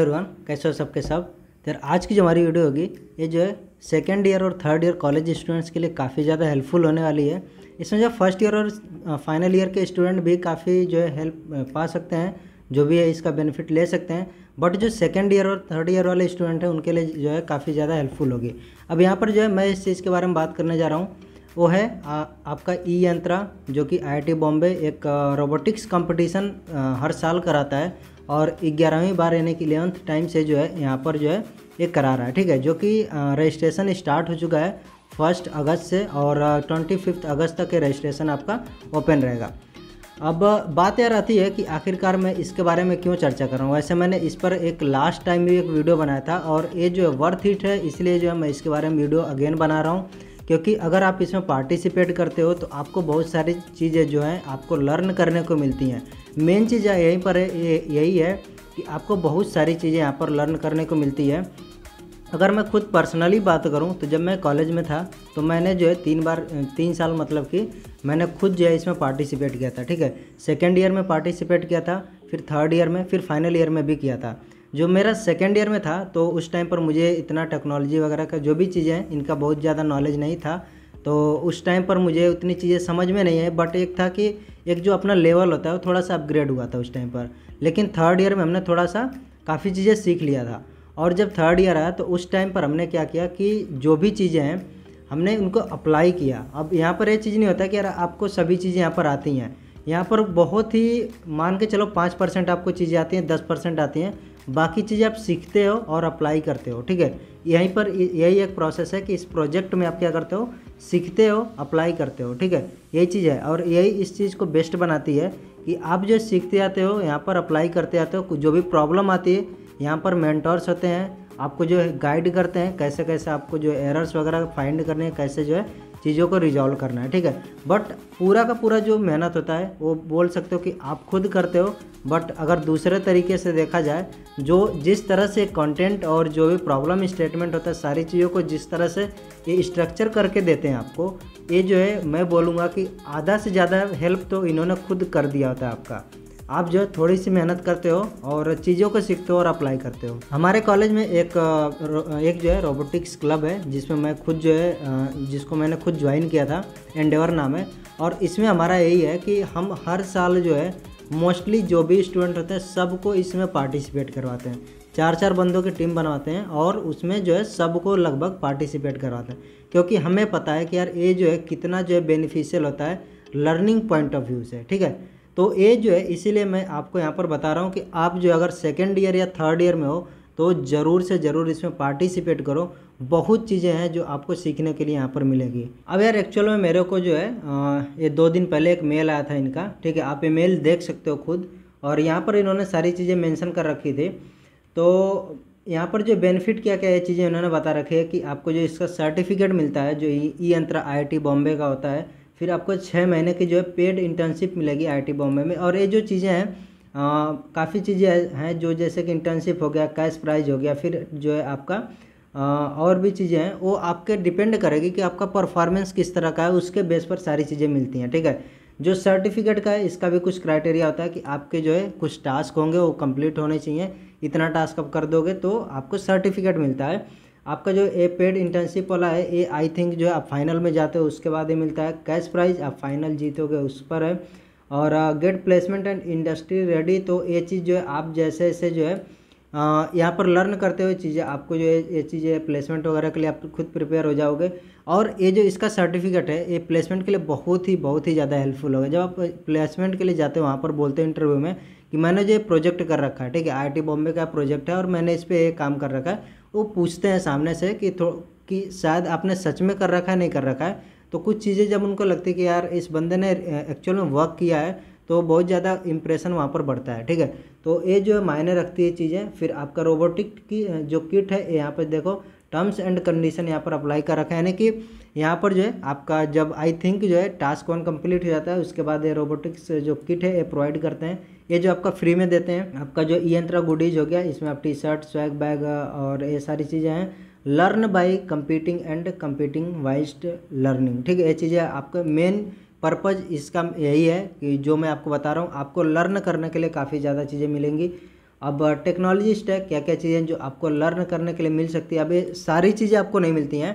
hello everyone कैसे हो सबके सब तो आज की जो हमारी वीडियो होगी ये जो है सेकेंड ईयर और थर्ड ईयर कॉलेज स्टूडेंट्स के लिए काफ़ी ज़्यादा हेल्पफुल होने वाली है इसमें जो फर्स्ट ईयर और फाइनल ईयर के स्टूडेंट भी काफ़ी जो है हेल्प पा सकते हैं जो भी है इसका बेनिफिट ले सकते हैं बट जो सेकेंड ईयर और थर्ड ईयर वाले स्टूडेंट हैं उनके लिए जो है काफ़ी ज़्यादा हेल्पफुल होगी अब यहाँ पर जो है मैं इस चीज़ के बारे में बात करने जा रहा हूँ वो है आ, आपका ई यंत्रा जो कि आईआईटी बॉम्बे एक रोबोटिक्स कंपटीशन हर साल कराता है और ग्यारहवीं बार यानी कि इलेवंथ टाइम से जो है यहाँ पर जो है ये करा रहा है ठीक है जो कि रजिस्ट्रेशन स्टार्ट हो चुका है फर्स्ट अगस्त से और ट्वेंटी फिफ्थ अगस्त तक ये रजिस्ट्रेशन आपका ओपन रहेगा अब बात यह रहती है कि आखिरकार मैं इसके बारे में क्यों चर्चा कर रहा हूँ वैसे मैंने इस पर एक लास्ट टाइम भी एक वीडियो बनाया था और ये जो है वर्थ हिट है इसलिए जो है मैं इसके बारे में वीडियो अगेन बना रहा हूँ क्योंकि अगर आप इसमें पार्टिसिपेट करते हो तो आपको बहुत सारी चीज़ें जो हैं आपको लर्न करने को मिलती हैं मेन चीज़ यहीं पर यही है कि आपको बहुत सारी चीज़ें यहाँ पर लर्न करने को मिलती है अगर मैं खुद पर्सनली बात करूं तो जब मैं कॉलेज में था तो मैंने जो है तीन बार तीन साल मतलब कि मैंने खुद जो है इसमें पार्टिसिपेट किया था ठीक है सेकेंड ईयर में पार्टिसिपेट किया था फिर थर्ड ईयर में फिर फाइनल ईयर में भी किया था जो मेरा सेकेंड ईयर में था तो उस टाइम पर मुझे इतना टेक्नोलॉजी वगैरह का जो भी चीज़ें हैं इनका बहुत ज़्यादा नॉलेज नहीं था तो उस टाइम पर मुझे उतनी चीज़ें समझ में नहीं आई बट एक था कि एक जो अपना लेवल होता है वो थोड़ा सा अपग्रेड हुआ था उस टाइम पर लेकिन थर्ड ईयर में हमने थोड़ा सा काफ़ी चीज़ें सीख लिया था और जब थर्ड ईयर आया तो उस टाइम पर हमने क्या किया कि जो भी चीज़ें हैं हमने उनको अप्लाई किया अब यहाँ पर ये चीज़ नहीं होता कि यार आपको सभी चीज़ें यहाँ पर आती हैं यहाँ पर बहुत ही मान के चलो पाँच परसेंट आपको चीज़ें आती हैं दस परसेंट आती हैं बाकी चीज़ें आप सीखते हो और अप्लाई करते हो ठीक है यहीं पर यही एक प्रोसेस है कि इस प्रोजेक्ट में आप क्या करते हो सीखते हो अप्लाई करते हो ठीक है यही चीज़ है और यही इस चीज़ को बेस्ट बनाती है कि आप जो सीखते आते हो यहाँ पर अप्लाई करते आते हो जो भी प्रॉब्लम आती है यहाँ पर मेंटर्स होते हैं आपको जो है गाइड करते हैं कैसे कैसे आपको जो एरर्स वगैरह फाइंड करने हैं कैसे जो है चीज़ों को रिजॉल्व करना है ठीक है बट पूरा का पूरा जो मेहनत होता है वो बोल सकते हो कि आप खुद करते हो बट अगर दूसरे तरीके से देखा जाए जो जिस तरह से कंटेंट और जो भी प्रॉब्लम स्टेटमेंट होता है सारी चीज़ों को जिस तरह से ये स्ट्रक्चर करके देते हैं आपको ये जो है मैं बोलूँगा कि आधा से ज़्यादा हेल्प तो इन्होंने खुद कर दिया होता है आपका आप जो है थोड़ी सी मेहनत करते हो और चीज़ों को सीखते हो और अप्लाई करते हो हमारे कॉलेज में एक एक जो है रोबोटिक्स क्लब है जिसमें मैं खुद जो है जिसको मैंने खुद ज्वाइन किया था एंडेवर नाम है और इसमें हमारा यही है कि हम हर साल जो है मोस्टली जो भी स्टूडेंट होते हैं सबको इसमें पार्टिसिपेट करवाते हैं चार चार बंदों की टीम बनवाते हैं और उसमें जो है सबको लगभग पार्टिसिपेट करवाते हैं क्योंकि हमें पता है कि यार ये जो है कितना जो है बेनिफिशियल होता है लर्निंग पॉइंट ऑफ व्यू से ठीक है तो ये जो है इसीलिए मैं आपको यहाँ पर बता रहा हूँ कि आप जो अगर सेकेंड ईयर या थर्ड ईयर में हो तो ज़रूर से ज़रूर इसमें पार्टिसिपेट करो बहुत चीज़ें हैं जो आपको सीखने के लिए यहाँ पर मिलेगी अब यार एक्चुअल में मेरे को जो है ये दो दिन पहले एक मेल आया था इनका ठीक है आप ये मेल देख सकते हो खुद और यहाँ पर इन्होंने सारी चीज़ें मेंशन कर रखी थी तो यहाँ पर जो बेनिफिट क्या क्या ये चीज़ें इन्होंने बता रखी है कि आपको जो इसका सर्टिफिकेट मिलता है जो ई यंत्र आई बॉम्बे का होता है फिर आपको छः महीने की जो है पेड इंटर्नशिप मिलेगी आई बॉम्बे में और ये जो चीज़ें हैं काफ़ी चीज़ें हैं जो जैसे कि इंटर्नशिप हो गया कैश प्राइज हो गया फिर जो है आपका आ, और भी चीज़ें हैं वो आपके डिपेंड करेगी कि आपका परफॉर्मेंस किस तरह का है उसके बेस पर सारी चीज़ें मिलती हैं ठीक है जो सर्टिफिकेट का है इसका भी कुछ क्राइटेरिया होता है कि आपके जो है कुछ टास्क होंगे वो कंप्लीट होने चाहिए इतना टास्क आप कर दोगे तो आपको सर्टिफिकेट मिलता है आपका जो ए पेड इंटर्नशिप वाला है ये आई थिंक जो है आप फाइनल में जाते हो उसके बाद ही मिलता है कैश प्राइज आप फाइनल जीतोगे उस पर है और get placement and industry ready तो ये चीज़ जो है आप जैसे जैसे जो है uh, यहाँ पर लर्न करते हुए चीज़ें आपको जो है ये चीज़ें प्लेसमेंट वगैरह के लिए आप खुद प्रिपेयर हो जाओगे और ये जो इसका सर्टिफिकेट है ये प्लेसमेंट के लिए बहुत ही बहुत ही ज़्यादा हेल्पफुल होगा जब आप प्लेसमेंट के लिए जाते हो वहाँ पर बोलते हो इंटरव्यू में कि मैंने जो प्रोजेक्ट कर रखा है ठीक है आई बॉम्बे का प्रोजेक्ट है और मैंने इस पर काम कर रखा है वो पूछते हैं सामने से कि थो कि शायद आपने सच में कर रखा है नहीं कर रखा है तो कुछ चीज़ें जब उनको लगती है कि यार इस बंदे ने एक्चुअल में वर्क किया है तो बहुत ज़्यादा इंप्रेशन वहाँ पर बढ़ता है ठीक है तो ये जो है मायने रखती है चीज़ें फिर आपका रोबोटिक की जो किट है यहाँ पर देखो टर्म्स एंड कंडीशन यहाँ पर अप्लाई कर रखा है यानी कि यहाँ पर जो है आपका जब आई थिंक जो है टास्क वन कंप्लीट हो जाता है उसके बाद ये रोबोटिक्स जो किट है ये प्रोवाइड करते हैं ये जो आपका फ्री में देते हैं आपका जो ई यंत्रा गुडीज हो गया इसमें आप टी शर्ट स्वैग बैग और ये सारी चीज़ें हैं learn by competing and competing wise learning ठीक है ये चीज़ें आपका मेन पर्पज़ इसका यही है कि जो मैं आपको बता रहा हूँ आपको लर्न करने के लिए काफ़ी ज़्यादा चीज़ें मिलेंगी अब टेक्नोलॉजी स्टैक क्या क्या चीज़ें जो आपको लर्न करने के लिए मिल सकती है अब ये सारी चीज़ें आपको नहीं मिलती हैं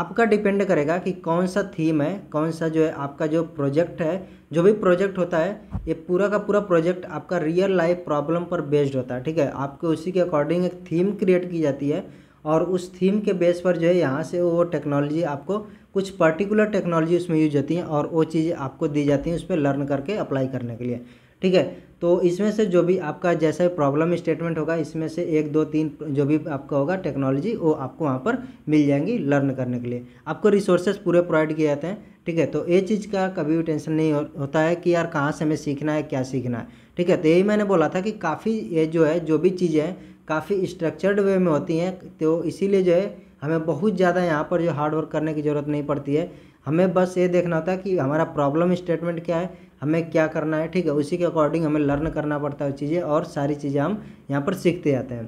आपका डिपेंड करेगा कि कौन सा थीम है कौन सा जो है आपका जो प्रोजेक्ट है जो भी प्रोजेक्ट होता है ये पूरा का पूरा प्रोजेक्ट आपका रियल लाइफ प्रॉब्लम पर बेस्ड होता है ठीक है आपको उसी के अकॉर्डिंग एक थीम क्रिएट की जाती है और उस थीम के बेस पर जो है यहाँ से वो टेक्नोलॉजी आपको कुछ पर्टिकुलर टेक्नोलॉजी उसमें यूज होती हैं और वो चीज़ें आपको दी जाती हैं उस पर लर्न करके अप्लाई करने के लिए ठीक है तो इसमें से जो भी आपका जैसा प्रॉब्लम स्टेटमेंट होगा इसमें से एक दो तीन जो भी आपका होगा टेक्नोलॉजी वो आपको वहाँ पर मिल जाएंगी लर्न करने के लिए आपको रिसोर्सेज पूरे प्रोवाइड किए जाते हैं ठीक है तो ये चीज़ का कभी भी टेंशन नहीं होता है कि यार कहाँ से हमें सीखना है क्या सीखना है ठीक है तो यही मैंने बोला था कि काफ़ी ये जो है जो भी चीज़ें काफ़ी स्ट्रक्चर्ड वे में होती हैं तो इसीलिए जो है हमें बहुत ज़्यादा यहाँ पर जो हार्ड वर्क करने की ज़रूरत नहीं पड़ती है हमें बस ये देखना होता है कि हमारा प्रॉब्लम स्टेटमेंट क्या है हमें क्या करना है ठीक है उसी के अकॉर्डिंग हमें लर्न करना पड़ता है चीज़ें और सारी चीज़ें हम यहाँ पर सीखते जाते हैं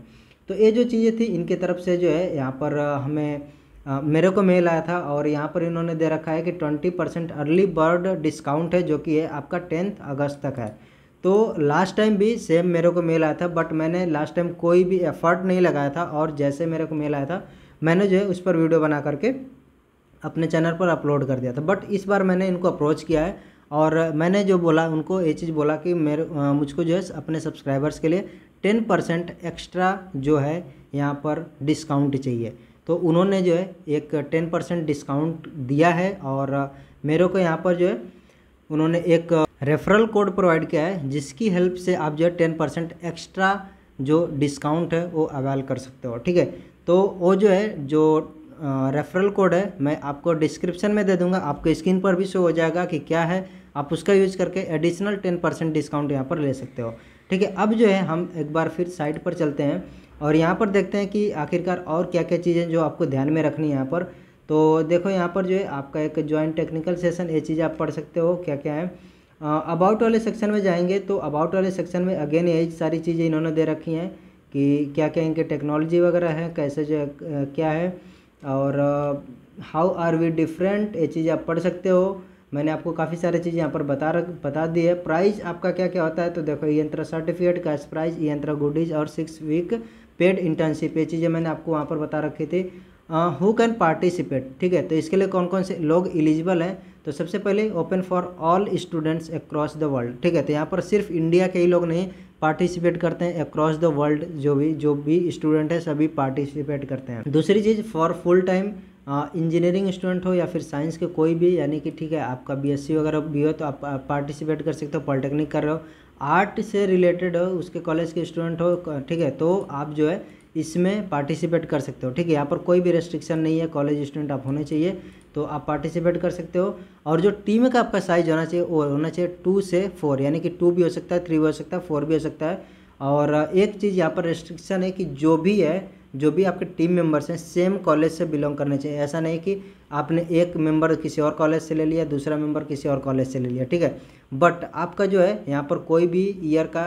तो ये जो चीज़ें थी इनके तरफ से जो है यहाँ पर हमें आ, मेरे को मेल आया था और यहाँ पर इन्होंने दे रखा है कि twenty percent early bird discount है जो कि है आपका टेंथ अगस्त तक है तो लास्ट टाइम भी सेम मेरे को मेल आया था बट मैंने लास्ट टाइम कोई भी एफर्ट नहीं लगाया था और जैसे मेरे को मेल आया था मैंने जो है उस पर वीडियो बना करके अपने चैनल पर अपलोड कर दिया था बट इस बार मैंने इनको अप्रोच किया है और मैंने जो बोला उनको ये चीज़ बोला कि मेरे मुझको जो है अपने सब्सक्राइबर्स के लिए टेन परसेंट एक्स्ट्रा जो है यहाँ पर डिस्काउंट चाहिए तो उन्होंने जो है एक टेन परसेंट डिस्काउंट दिया है और मेरे को यहाँ पर जो है उन्होंने एक रेफरल कोड प्रोवाइड किया है जिसकी हेल्प से आप जो है टेन परसेंट एक्स्ट्रा जो डिस्काउंट है वो अवेल कर सकते हो ठीक है तो वो जो है जो रेफरल कोड है मैं आपको डिस्क्रिप्शन में दे दूंगा आपके स्क्रीन पर भी शो हो जाएगा कि क्या है आप उसका यूज़ करके एडिशनल टेन परसेंट डिस्काउंट यहाँ पर ले सकते हो ठीक है अब जो है हम एक बार फिर साइट पर चलते हैं और यहाँ पर देखते हैं कि आखिरकार और क्या क्या चीज़ें जो आपको ध्यान में रखनी है यहाँ पर तो देखो यहाँ पर जो है आपका एक ज्वाइंट टेक्निकल सेशन ये चीज़ आप पढ़ सकते हो क्या क्या है अबाउट वाले सेक्शन में जाएंगे तो अबाउट वाले सेक्शन में अगेन यही सारी चीज़ें इन्होंने दे रखी हैं कि क्या क्या इनके टेक्नोलॉजी वगैरह है कैसे जो क्या है और हाउ आर वी डिफरेंट ये चीज़ आप पढ़ सकते हो मैंने आपको काफ़ी सारी चीज़ यहाँ पर बता रख बता दी है प्राइस आपका क्या क्या होता है तो देखो Yantra certificate cash prize Yantra goodies और सिक्स वीक पेड इंटर्नशिप ये चीज़ें मैंने आपको वहाँ पर बता रखी थी हु कैन पार्टिसिपेट ठीक है तो इसके लिए कौन कौन से लोग एलिजिबल हैं तो सबसे पहले open for all students across the world ठीक है तो यहाँ पर सिर्फ इंडिया के ही लोग नहीं पार्टिसिपेट करते हैं अक्रॉस द वर्ल्ड जो भी जो भी स्टूडेंट है सभी पार्टिसिपेट करते हैं दूसरी चीज़ for full time engineering student हो या फिर साइंस के कोई भी यानी कि ठीक है आपका बीएससी वगैरह भी हो तो आप पार्टिसिपेट कर सकते हो पॉलिटेक्निक कर रहे हो आर्ट से रिलेटेड हो उसके कॉलेज के स्टूडेंट हो ठीक है तो आप जो है इसमें पार्टिसिपेट कर सकते हो ठीक है यहाँ पर कोई भी रेस्ट्रिक्शन नहीं है कॉलेज स्टूडेंट आप होने चाहिए तो आप पार्टिसिपेट कर सकते हो और जो टीम का आपका साइज होना चाहिए वो होना चाहिए टू से फोर यानी कि टू भी हो सकता है थ्री भी हो सकता है फोर भी हो सकता है और एक चीज़ यहाँ पर रेस्ट्रिक्शन है कि जो भी है जो भी आपके टीम मेंबर्स हैं सेम कॉलेज से बिलोंग करने चाहिए ऐसा नहीं कि आपने एक मेंबर किसी और कॉलेज से ले लिया दूसरा मेंबर किसी और कॉलेज से ले लिया ठीक है बट आपका जो है यहाँ पर कोई भी ईयर का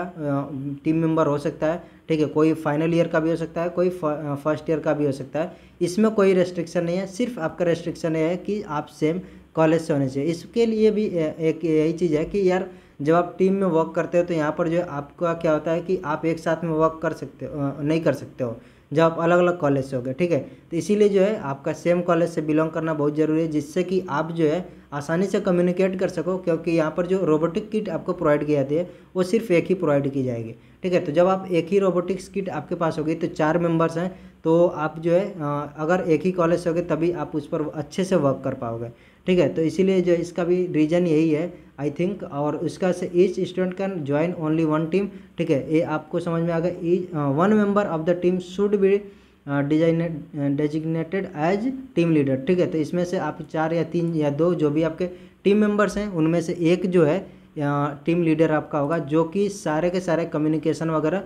टीम मेंबर हो सकता है ठीक है कोई फाइनल ईयर का भी हो सकता है कोई फर्स्ट ईयर का भी हो सकता है इसमें कोई रेस्ट्रिक्शन नहीं है सिर्फ आपका रेस्ट्रिक्शन ये है कि आप सेम कॉलेज से होने चाहिए इसके लिए भी एक यही चीज़ है कि यार जब आप टीम में वर्क करते हो तो यहाँ पर जो है आपका क्या होता है कि आप एक साथ में वर्क कर सकते हो नहीं कर सकते हो जब आप अलग अलग कॉलेज से हो गए ठीक है तो इसीलिए जो है आपका सेम कॉलेज से बिलोंग करना बहुत ज़रूरी है जिससे कि आप जो है आसानी से कम्युनिकेट कर सको क्योंकि यहाँ पर जो रोबोटिक किट आपको प्रोवाइड की जाती है वो सिर्फ एक ही प्रोवाइड की जाएगी ठीक है तो जब आप एक ही रोबोटिक्स किट आपके पास होगी तो चार मेंबर्स हैं तो आप जो है अगर एक ही कॉलेज से होगे तभी आप उस पर अच्छे से वर्क कर पाओगे ठीक है तो इसीलिए जो इसका भी रीज़न यही है आई थिंक और उसका से each student can join only one team ठीक है ये आपको समझ में आ गया one member of the team should be designated as team leader ठीक है तो इसमें से आप चार या तीन या दो जो भी आपके टीम मेंबर्स हैं उनमें से एक जो है टीम लीडर आपका होगा जो कि सारे के सारे कम्युनिकेशन वगैरह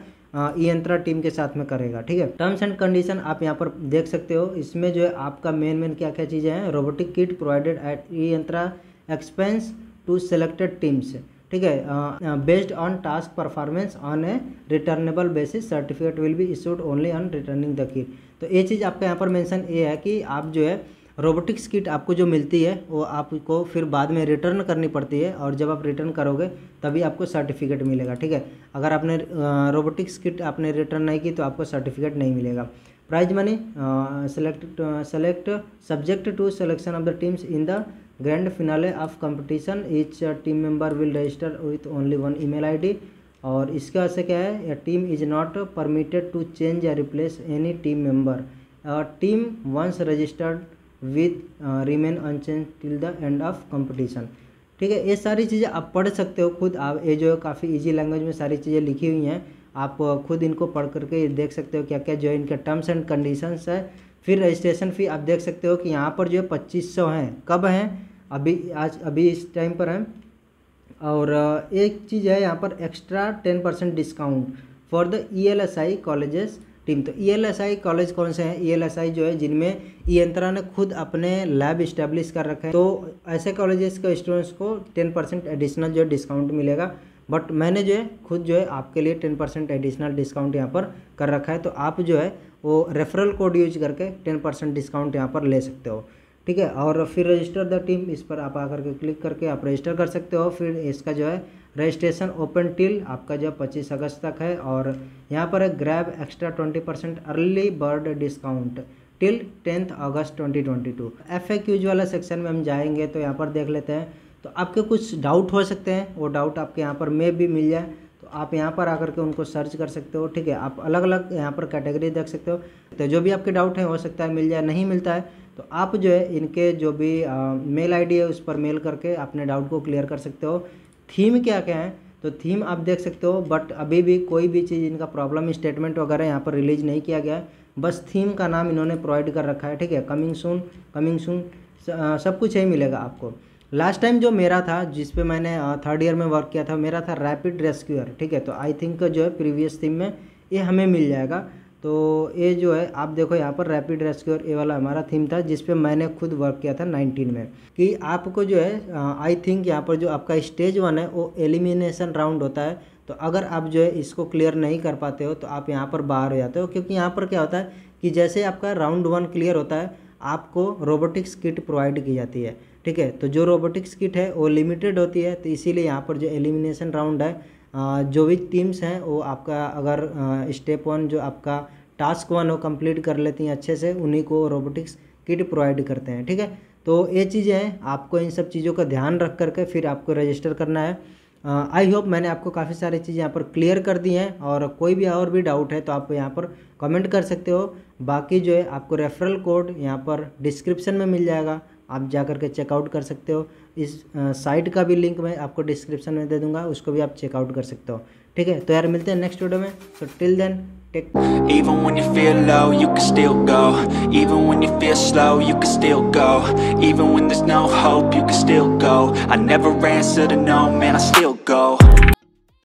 यंत्र uh, टीम e के साथ में करेगा ठीक है टर्म्स एंड कंडीशन आप यहाँ पर देख सकते हो इसमें जो है आपका मेन मेन क्या क्या चीज़ें हैं robotic kit provided at e Yantra expense to selected teams ठीक है based on task performance on a returnable basis certificate will be issued only on returning the kit तो ये चीज़ आपका यहाँ पर मेंशन ये है कि आप जो है रोबोटिक्स किट आपको जो मिलती है वो आपको फिर बाद में रिटर्न करनी पड़ती है और जब आप रिटर्न करोगे तभी आपको सर्टिफिकेट मिलेगा ठीक है अगर आपने रोबोटिक्स uh, किट आपने रिटर्न नहीं की तो आपको सर्टिफिकेट नहीं मिलेगा prize money select select subject to selection of the teams in the grand finale of competition each team member will register with only one email ID और इसका असर क्या है team is not permitted to change या replace any team member team once registered with remain unchange till the end of competition ठीक है ये सारी चीज़ें आप पढ़ सकते हो खुद आप ये जो है काफ़ी ईजी लैंग्वेज में सारी चीज़ें लिखी हुई हैं आप uh, खुद इनको पढ़ करके देख सकते हो क्या क्या जो है इनके टर्म्स एंड कंडीशंस है फिर रजिस्ट्रेशन फ़ी आप देख सकते हो कि यहाँ पर जो है पच्चीस सौ हैं कब हैं अभी आज अभी इस टाइम पर है और एक चीज़ है यहाँ पर extra ten percent discount for the E L S I colleges team तो E L S I college कौन से हैं ई एल एस आई जो है जिनमें ई e यंत्रा ने खुद अपने लैब इस्टेब्लिश कर रखे हैं तो ऐसे कॉलेजेस के स्टूडेंट्स को टेन परसेंट एडिशनल जो है डिस्काउंट मिलेगा बट मैंने जो है खुद जो है आपके लिए टेन परसेंट एडिशनल डिस्काउंट यहाँ पर कर रखा है तो आप जो है वो रेफरल कोड यूज करके टेन परसेंट डिस्काउंट यहाँ पर ले सकते हो ठीक है और फिर रजिस्टर द टीम इस पर आप आकर के क्लिक करके आप रजिस्टर कर सकते हो फिर इसका जो है रजिस्ट्रेशन ओपन टिल आपका जो पच्चीस अगस्त तक है और यहाँ पर है grab extra twenty percent early bird discount till tenth August 2022 क्यूज वाला सेक्शन में हम जाएंगे तो यहाँ पर देख लेते हैं तो आपके कुछ डाउट हो सकते हैं वो डाउट आपके यहाँ पर मे भी मिल जाए तो आप यहाँ पर आकर के उनको सर्च कर सकते हो ठीक है आप अलग अलग यहाँ पर कैटेगरी देख सकते हो तो जो भी आपके डाउट हैं हो सकता है मिल जाए नहीं मिलता है तो आप जो है इनके जो भी मेल आईडी है उस पर मेल करके अपने डाउट को क्लियर कर सकते हो थीम क्या क्या है तो थीम आप देख सकते हो बट अभी भी कोई भी चीज़ इनका प्रॉब्लम स्टेटमेंट वगैरह यहाँ पर रिलीज नहीं किया गया है बस थीम का नाम इन्होंने प्रोवाइड कर रखा है ठीक है कमिंग सून कमिंग सून सब कुछ यही मिलेगा आपको लास्ट टाइम जो मेरा था जिस पे मैंने थर्ड ईयर में वर्क किया था मेरा था रैपिड रेस्क्यूअर ठीक है तो आई थिंक जो है प्रीवियस थीम में ये हमें मिल जाएगा तो ये जो है आप देखो यहाँ पर रैपिड रेस्क्यूर ये वाला हमारा थीम था जिस पे मैंने खुद वर्क किया था 19 में कि आपको जो है आई थिंक यहाँ पर जो आपका स्टेज वन है वो एलिमिनेशन राउंड होता है तो अगर आप जो है इसको क्लियर नहीं कर पाते हो तो आप यहाँ पर बाहर हो जाते हो क्योंकि यहाँ पर क्या होता है कि जैसे आपका राउंड वन क्लियर होता है आपको रोबोटिक्स किट प्रोवाइड की जाती है ठीक है तो जो रोबोटिक्स किट है वो लिमिटेड होती है तो इसीलिए यहाँ पर जो एलिमिनेशन राउंड है जो भी टीम्स हैं वो आपका अगर स्टेप वन जो आपका टास्क वन हो कंप्लीट कर लेती हैं अच्छे से उन्हीं को रोबोटिक्स किट प्रोवाइड करते हैं ठीक है तो ये चीज़ें हैं आपको इन सब चीज़ों का ध्यान रख करके फिर आपको रजिस्टर करना है आई होप मैंने आपको काफ़ी सारी चीज़ें यहाँ पर क्लियर कर दी हैं और कोई भी और भी डाउट है तो आप यहाँ पर कमेंट कर सकते हो बाकी जो है आपको रेफरल कोड यहाँ पर डिस्क्रिप्शन में मिल जाएगा आप जा कर के चेकआउट कर सकते हो इस साइट का भी लिंक मैं आपको डिस्क्रिप्शन में दे दूंगा उसको भी आप चेकआउट कर सकते हो ठीक है तो यार मिलते हैं नेक्स्ट वीडियो में तो till then take Even when you feel low, you can still go Even when you feel slow, you can still go Even when there's no hope, you can still go I never answer to no, man, I still go